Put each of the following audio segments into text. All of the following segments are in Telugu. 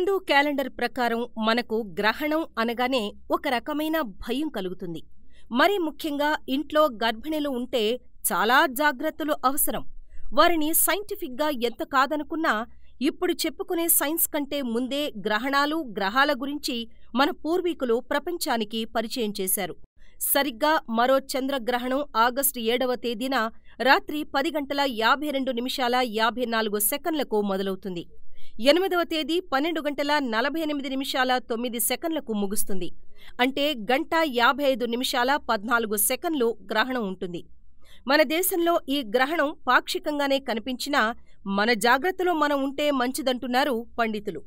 హిందూ క్యాలెండర్ ప్రకారం మనకు గ్రహణం అనగానే ఒక రకమైన భయం కలుగుతుంది మరీ ముఖ్యంగా ఇంట్లో గర్భిణులు ఉంటే చాలా జాగ్రత్తలు అవసరం వారిని సైంటిఫిక్గా ఎంత కాదనుకున్నా ఇప్పుడు చెప్పుకునే సైన్స్ కంటే ముందే గ్రహణాలు గ్రహాల గురించి మన పూర్వీకులు ప్రపంచానికి పరిచయం చేశారు సరిగ్గా మరో చంద్రగ్రహణం ఆగస్టు ఏడవ తేదీన రాత్రి పది గంటల యాభై రెండు నిమిషాల యాభై నాలుగు సెకన్లకు మొదలవుతుంది ఎనిమిదవ తేదీ పన్నెండు గంటల నలభై ఎనిమిది నిమిషాల తొమ్మిది సెకండ్లకు ముగుస్తుంది అంటే గంట యాభై ఐదు నిమిషాల పద్నాలుగు సెకండ్లు గ్రహణం ఉంటుంది మన దేశంలో ఈ గ్రహణం పాక్షికంగానే కనిపించినా మన జాగ్రత్తలో మనం ఉంటే మంచిదంటున్నారు పండితులు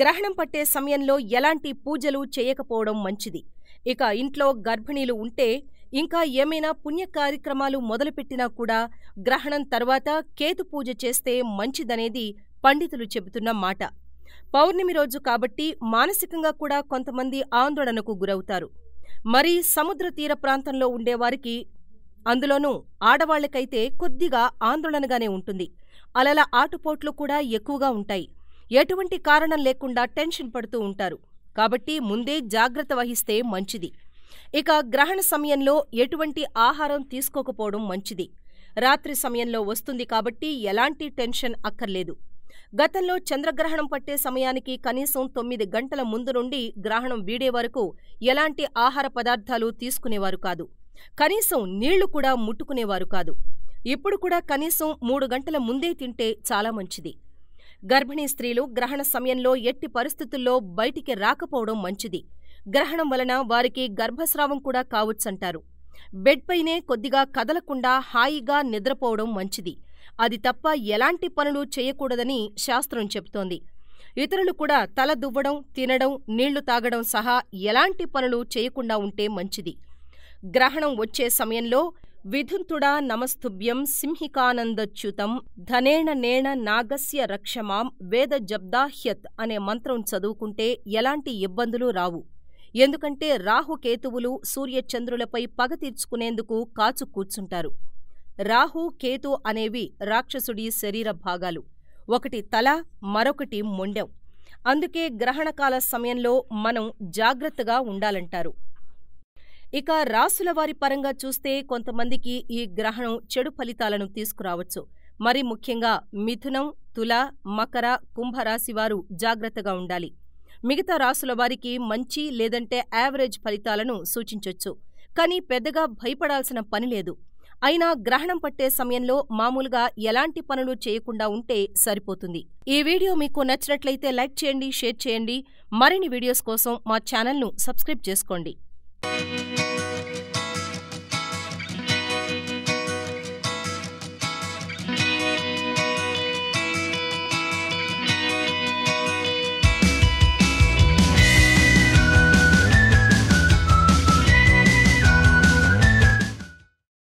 గ్రహణం పట్టే సమయంలో ఎలాంటి పూజలు చేయకపోవడం మంచిది ఇక ఇంట్లో గర్భిణీలు ఉంటే ఇంకా ఏమైనా పుణ్య కార్యక్రమాలు మొదలుపెట్టినా కూడా గ్రహణం తర్వాత కేతు పూజ చేస్తే మంచిదనేది పండితులు చెబుతున్న మాట పౌర్ణమి రోజు కాబట్టి మానసికంగా కూడా కొంతమంది ఆందోళనకు గురవుతారు మరి సముద్ర తీర ప్రాంతంలో ఉండేవారికి అందులోనూ ఆడవాళ్లకైతే కొద్దిగా ఆందోళనగానే ఉంటుంది అలల ఆటుపోట్లు కూడా ఎక్కువగా ఉంటాయి ఎటువంటి కారణం లేకుండా టెన్షన్ పడుతూ ఉంటారు కాబట్టి ముందే జాగ్రత్త వహిస్తే మంచిది ఇక గ్రహణ సమయంలో ఎటువంటి ఆహారం తీసుకోకపోవడం మంచిది రాత్రి సమయంలో వస్తుంది కాబట్టి ఎలాంటి టెన్షన్ అక్కర్లేదు గతంలో చంద్రగ్రహణం పట్టే సమయానికి కనీసం తొమ్మిది గంటల ముందు నుండి గ్రహణం వీడే వరకు ఎలాంటి ఆహార పదార్థాలు తీసుకునేవారు కాదు కనీసం నీళ్లు కూడా ముట్టుకునేవారు కాదు ఇప్పుడు కూడా కనీసం మూడు గంటల ముందే తింటే చాలా మంచిది గర్భిణీ స్త్రీలు గ్రహణ సమయంలో ఎట్టి పరిస్థితుల్లో బయటికి రాకపోవడం మంచిది గ్రహణం వలన వారికి గర్భస్రావం కూడా కావచ్చంటారు బెడ్పైనే కొద్దిగా కదలకుండా హాయిగా నిద్రపోవడం మంచిది అది తప్ప ఎలాంటి పనులు చేయకూడదని శాస్త్రం చెబుతోంది ఇతరులు కూడా తల దువ్వడం తినడం నీళ్లు తాగడం సహా ఎలాంటి పనులు చేయకుండా ఉంటే మంచిది గ్రహణం వచ్చే సమయంలో విధుంతుడా నమస్తుభ్యం సింహికానందచ్యుతం ధనేణ నేణ నాగస్య రక్షమాం వేద జబ్దాహ్యత్ అనే మంత్రం చదువుకుంటే ఎలాంటి ఇబ్బందులు రావు ఎందుకంటే రాహుకేతువులు సూర్యచంద్రులపై పగ తీర్చుకునేందుకు కాచు కూర్చుంటారు రాహు కేతు అనేవి రాక్షసుడి శరీర భాగాలు ఒకటి తల మరొకటి మొండెం అందుకే గ్రహణకాల సమయంలో మనం జాగ్రత్తగా ఉండాలంటారు ఇక రాసుల వారి పరంగా చూస్తే కొంతమందికి ఈ గ్రహణం చెడు ఫలితాలను తీసుకురావచ్చు మరి ముఖ్యంగా మిథునం తుల మకర కుంభరాశివారు జాగ్రత్తగా ఉండాలి మిగతా రాసుల వారికి మంచి లేదంటే యావరేజ్ ఫలితాలను సూచించొచ్చు కానీ పెద్దగా భయపడాల్సిన పనిలేదు అయినా గ్రహణం పట్టే సమయంలో మామూలుగా ఎలాంటి పనులు చేయకుండా ఉంటే సరిపోతుంది ఈ వీడియో మీకు నచ్చినట్లయితే లైక్ చేయండి షేర్ చేయండి మరిన్ని వీడియోస్ కోసం మా ఛానల్ను సబ్స్క్రైబ్ చేసుకోండి